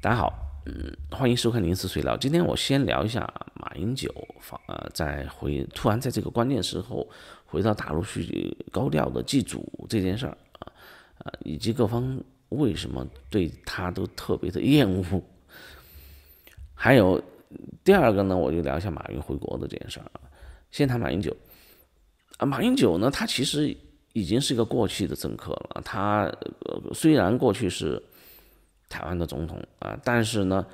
大家好，嗯，欢迎收看《零时随聊》。今天我先聊一下马英九，呃，再回突然在这个关键时候回到大陆去高调的祭祖这件事儿啊，啊，以及各方为什么对他都特别的厌恶。还有第二个呢，我就聊一下马云回国的这件事儿啊。先谈马英九啊，马英九呢，他其实已经是一个过气的政客了。他呃、虽然过去是。台湾的总统啊，但是呢，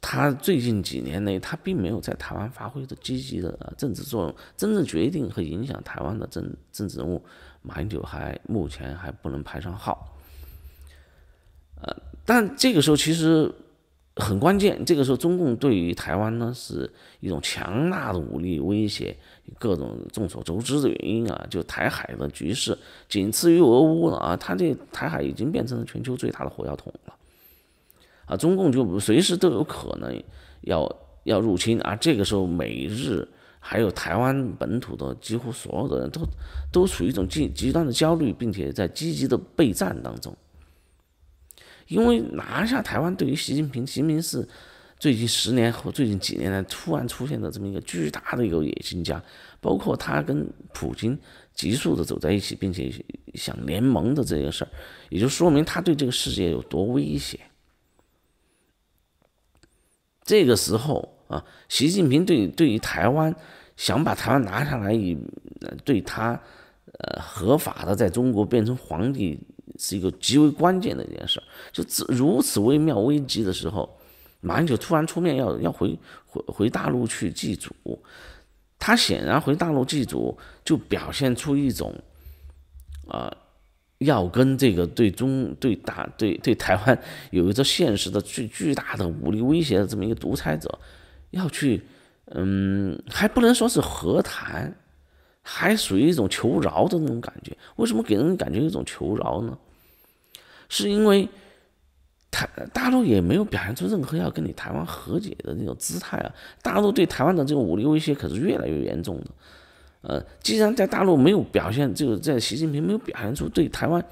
他最近几年内他并没有在台湾发挥着积极的政治作用，真正决定和影响台湾的政政治人物，马英九还目前还不能排上号。呃，但这个时候其实很关键，这个时候中共对于台湾呢是一种强大的武力威胁，各种众所周知的原因啊，就台海的局势仅次于俄乌了啊，他这台海已经变成了全球最大的火药桶了。啊，中共就随时都有可能要要入侵啊！这个时候，美日还有台湾本土的几乎所有的人都都处于一种极极端的焦虑，并且在积极的备战当中。因为拿下台湾，对于习近平，近明是最近十年或最近几年来突然出现的这么一个巨大的一个野心家，包括他跟普京急速的走在一起，并且想联盟的这个事儿，也就说明他对这个世界有多危险。这个时候啊，习近平对对于台湾想把台湾拿下来，以对他呃合法的在中国变成皇帝是一个极为关键的一件事。就如此微妙危机的时候，马英九突然出面要要回回回大陆去祭祖，他显然回大陆祭祖就表现出一种啊。要跟这个对中对大对对台湾有一个现实的巨巨大的武力威胁的这么一个独裁者，要去，嗯，还不能说是和谈，还属于一种求饶的那种感觉。为什么给人感觉一种求饶呢？是因为台大陆也没有表现出任何要跟你台湾和解的那种姿态啊！大陆对台湾的这个武力威胁可是越来越严重的。呃，既然在大陆没有表现，就在习近平没有表现出对台湾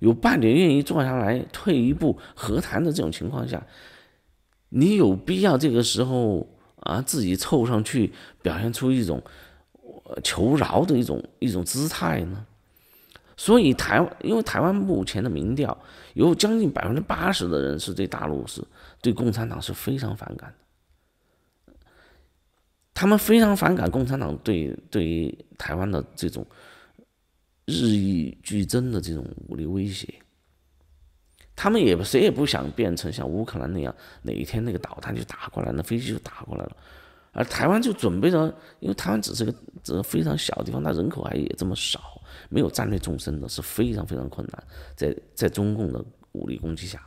有半点愿意坐下来退一步和谈的这种情况下，你有必要这个时候啊自己凑上去表现出一种求饶的一种一种姿态呢？所以台湾，因为台湾目前的民调有将近百分之八十的人是对大陆是对共产党是非常反感的。他们非常反感共产党对对于台湾的这种日益剧增的这种武力威胁。他们也谁也不想变成像乌克兰那样，哪一天那个导弹就打过来，那飞机就打过来了。而台湾就准备着，因为台湾只是个这非常小地方，它人口还也这么少，没有战略纵深的，是非常非常困难。在在中共的武力攻击下，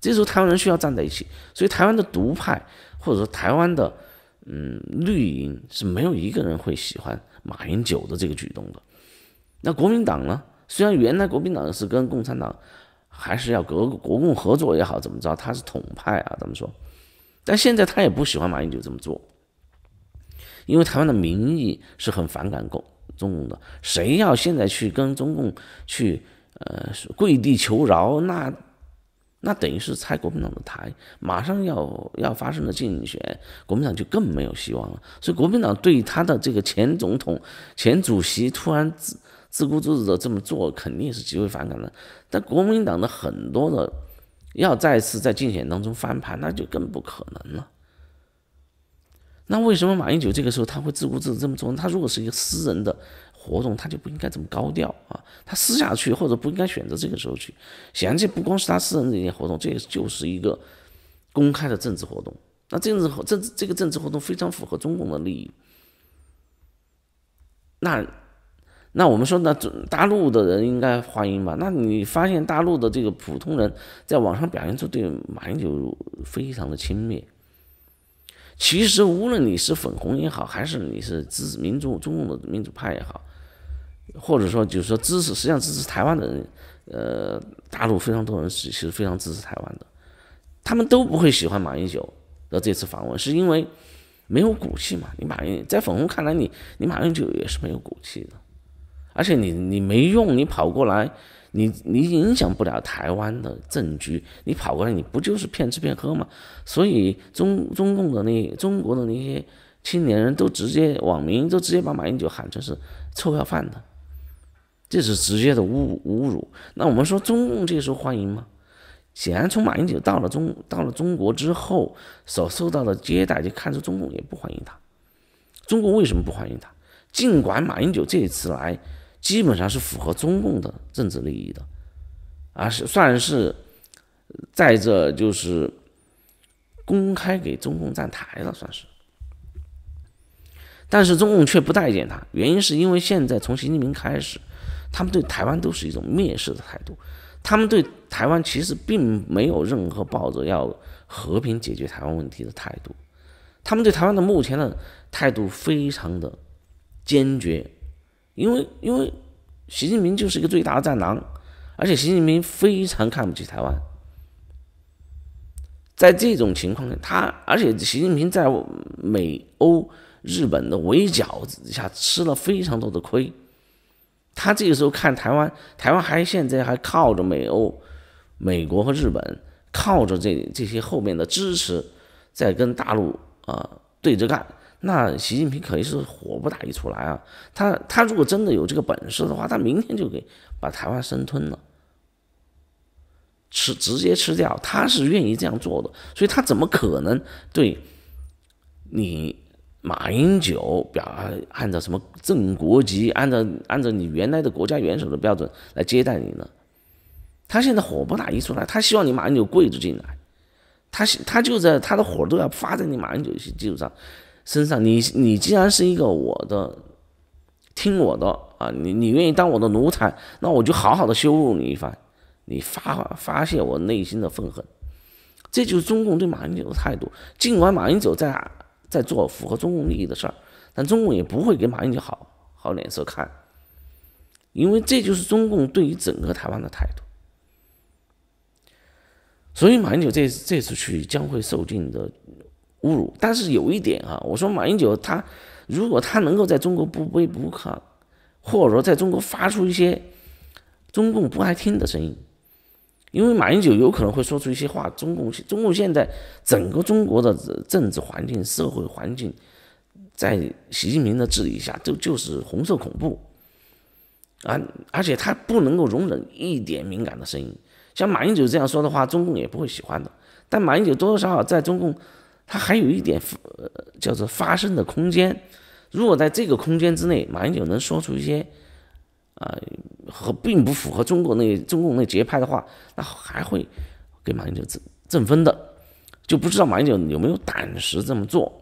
这时候台湾人需要站在一起。所以台湾的独派或者说台湾的。嗯，绿营是没有一个人会喜欢马云九的这个举动的。那国民党呢？虽然原来国民党是跟共产党还是要国国共合作也好，怎么着，他是统派啊，怎么说？但现在他也不喜欢马英九这么做，因为台湾的民意是很反感共中共的。谁要现在去跟中共去，呃，跪地求饶那？那等于是拆国民党的台，马上要要发生了竞选，国民党就更没有希望了。所以，国民党对他的这个前总统、前主席突然自自顾自的这么做，肯定是极为反感的。但国民党的很多的要再次在竞选当中翻盘，那就更不可能了。那为什么马英九这个时候他会自顾自这么做？他如果是一个私人的？活动他就不应该这么高调啊！他私下去或者不应该选择这个时候去，显然这不光是他私人的一些活动，这也就是一个公开的政治活动。那政治活政治这个政治活动非常符合中共的利益。那那我们说呢，大陆的人应该欢迎吧？那你发现大陆的这个普通人在网上表现出对马英九非常的轻蔑，其实无论你是粉红也好，还是你是自民主中共的民主派也好。或者说，就是说支持，实际上支持台湾的人，呃，大陆非常多人是其实非常支持台湾的，他们都不会喜欢马英九的这次访问，是因为没有骨气嘛。你马云在粉红看来，你你马英九也是没有骨气的，而且你你没用，你跑过来，你你影响不了台湾的政局，你跑过来你不就是骗吃骗喝吗？所以中中共的那中国的那些青年人都直接网民都直接把马英九喊成是臭要饭的。这是直接的侮侮辱。那我们说中共这时候欢迎吗？显然，从马英九到了中到了中国之后，所受到的接待就看出中共也不欢迎他。中共为什么不欢迎他？尽管马英九这一次来基本上是符合中共的政治利益的，而是算是在这就是公开给中共站台了，算是。但是中共却不待见他，原因是因为现在从习近平开始。他们对台湾都是一种蔑视的态度，他们对台湾其实并没有任何抱着要和平解决台湾问题的态度，他们对台湾的目前的态度非常的坚决，因为因为习近平就是一个最大的战狼，而且习近平非常看不起台湾，在这种情况下，他而且习近平在美欧日本的围剿之下吃了非常多的亏。他这个时候看台湾，台湾还现在还靠着美欧、美国和日本，靠着这这些后面的支持，在跟大陆啊对着干。那习近平可是火不打一处来啊！他他如果真的有这个本事的话，他明天就给把台湾生吞了，吃直接吃掉，他是愿意这样做的。所以他怎么可能对你？马英九表按照什么正国级，按照按照你原来的国家元首的标准来接待你呢？他现在火不打一处来，他希望你马英九跪着进来，他他就在他的火都要发在你马英九基础上身上。你你既然是一个我的，听我的啊，你你愿意当我的奴才，那我就好好的羞辱你一番，你发发泄我内心的愤恨。这就是中共对马英九的态度，尽管马英九在。在做符合中共利益的事儿，但中共也不会给马英九好好脸色看，因为这就是中共对于整个台湾的态度。所以马英九这这次去将会受尽的侮辱。但是有一点啊，我说马英九他如果他能够在中国不卑不亢，或者说在中国发出一些中共不爱听的声音。因为马英九有可能会说出一些话，中共、中共现在整个中国的政治环境、社会环境，在习近平的治理下就就是红色恐怖，啊，而且他不能够容忍一点敏感的声音，像马英九这样说的话，中共也不会喜欢的。但马英九多多少少在中共，他还有一点呃叫做发声的空间，如果在这个空间之内，马英九能说出一些。啊，和并不符合中国那中共那节拍的话，那还会给马云九挣挣分的，就不知道马云九有没有胆识这么做，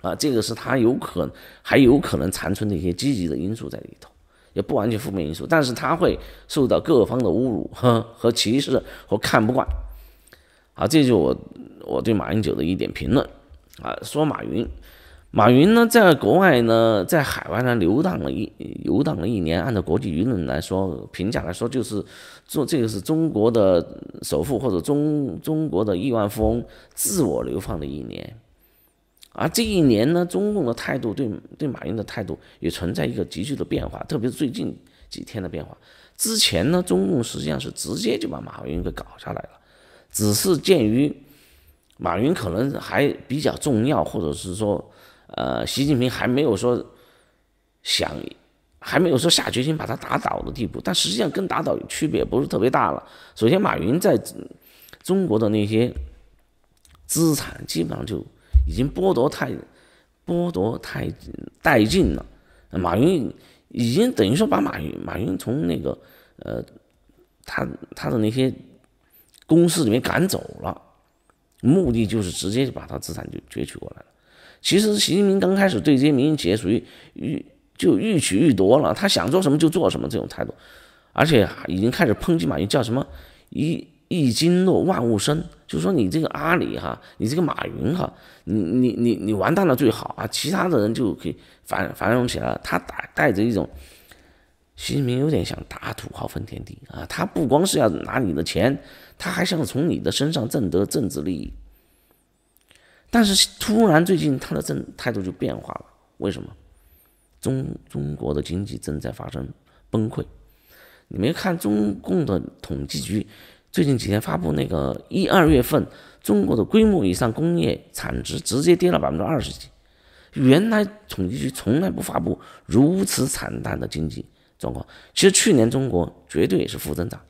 啊，这个是他有可还有可能残存的一些积极的因素在里头，也不完全负面因素，但是他会受到各方的侮辱和和歧视和看不惯，啊，这就我我对马英九的一点评论，啊，说马云。马云呢，在国外呢，在海外呢流荡了一游荡了一年。按照国际舆论来说，评价来说，就是做这个是中国的首富或者中中国的亿万富翁自我流放的一年。而这一年呢，中共的态度对对马云的态度也存在一个急剧的变化，特别是最近几天的变化。之前呢，中共实际上是直接就把马云给搞下来了，只是鉴于马云可能还比较重要，或者是说。呃，习近平还没有说想，还没有说下决心把他打倒的地步，但实际上跟打倒区别不是特别大了。首先，马云在中国的那些资产基本上就已经剥夺太剥夺太带劲了。马云已经等于说把马云马云从那个呃他他的那些公司里面赶走了，目的就是直接把他资产就攫取过来了。其实，习近平刚开始对这些民营企业属于欲就欲取欲夺了，他想做什么就做什么这种态度，而且已经开始抨击马云，叫什么“一一经落万物生”，就是说你这个阿里哈，你这个马云哈，你你你你完蛋了最好啊，其他的人就可以繁繁荣起来了。他打带着一种，习近平有点想打土豪分田地啊，他不光是要拿你的钱，他还想从你的身上挣得政治利益。但是突然，最近他的政态度就变化了。为什么？中中国的经济正在发生崩溃。你没看中共的统计局最近几天发布那个一二月份中国的规模以上工业产值直接跌了百分之二十几。原来统计局从来不发布如此惨淡的经济状况。其实去年中国绝对也是负增长，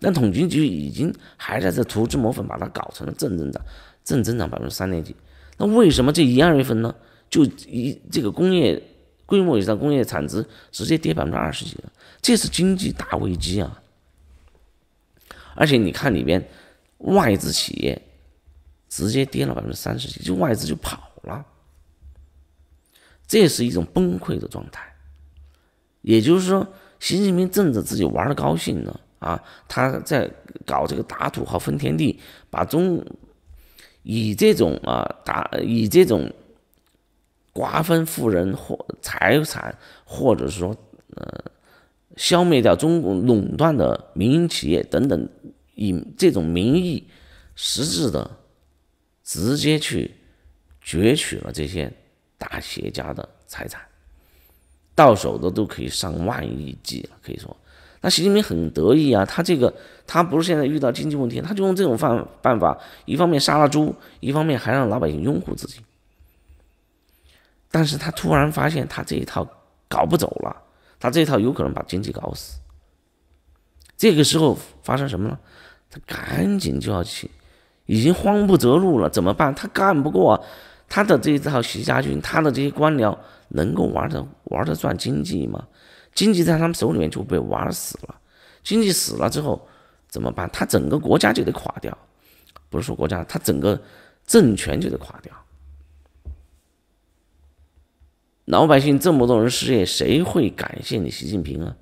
但统计局已经还在这涂脂抹粉，把它搞成了正增长。正增长百分之三点几，那为什么这一二月份呢？就一这个工业规模以上工业产值直接跌百分之二十几了，这是经济大危机啊！而且你看里边外资企业直接跌了百分之三十几，就外资就跑了，这是一种崩溃的状态。也就是说，习近平政治自己玩的高兴呢啊，他在搞这个打土豪分田地，把中。以这种啊，打以这种瓜分富人或财产，或者说，呃消灭掉中国垄断的民营企业等等，以这种名义，实质的直接去攫取了这些大企业家的财产，到手的都可以上万亿计了，可以说。那习近平很得意啊，他这个他不是现在遇到经济问题，他就用这种方办法，一方面杀了猪，一方面还让老百姓拥护自己。但是他突然发现他这一套搞不走了，他这一套有可能把经济搞死。这个时候发生什么了？他赶紧就要去，已经慌不择路了，怎么办？他干不过他的这一套习家军，他的这些官僚能够玩的玩的转经济吗？经济在他们手里面就被玩死了，经济死了之后怎么办？他整个国家就得垮掉，不是说国家，他整个政权就得垮掉。老百姓这么多人失业，谁会感谢你习近平啊？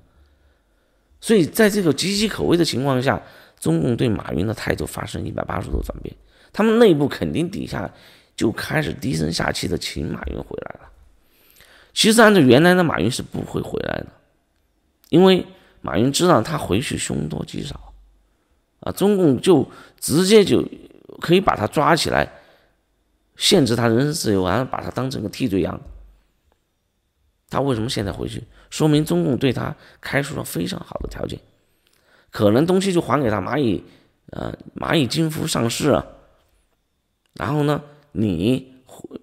所以在这个岌岌可危的情况下，中共对马云的态度发生一百八十度转变，他们内部肯定底下就开始低声下气的请马云回来了。其实按照原来的，马云是不会回来的。因为马云知道他回去凶多吉少，啊，中共就直接就可以把他抓起来，限制他人身自由，然后把他当成个替罪羊。他为什么现在回去？说明中共对他开出了非常好的条件，可能东西就还给他蚂蚁，呃，蚂蚁金服上市啊。然后呢，你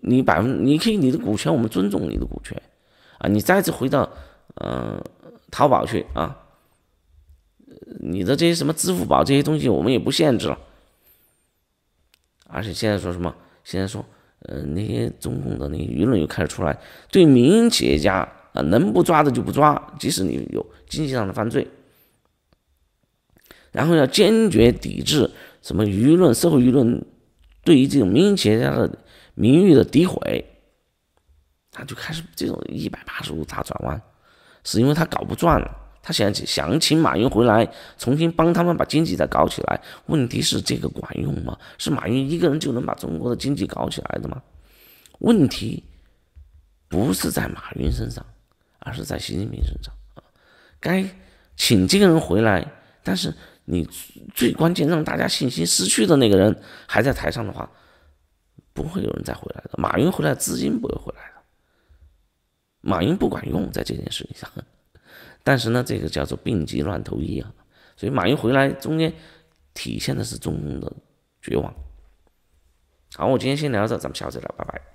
你百分你可以你的股权，我们尊重你的股权，啊，你再次回到嗯。淘宝去啊，你的这些什么支付宝这些东西，我们也不限制了。而且现在说什么，现在说，呃，那些中共的那些舆论又开始出来，对民营企业家啊，能不抓的就不抓，即使你有经济上的犯罪。然后要坚决抵制什么舆论，社会舆论对于这种民营企业家的名誉的诋毁，啊，就开始这种一百八十度大转弯。是因为他搞不转了，他想想请马云回来，重新帮他们把经济再搞起来。问题是这个管用吗？是马云一个人就能把中国的经济搞起来的吗？问题不是在马云身上，而是在习近平身上啊。该请这个人回来，但是你最关键让大家信心失去的那个人还在台上的话，不会有人再回来的。马云回来，资金不会回来。马云不管用在这件事情上，但是呢，这个叫做病急乱投医啊，所以马云回来中间体现的是中的绝望。好，我今天先聊到这，咱们下再聊，拜拜。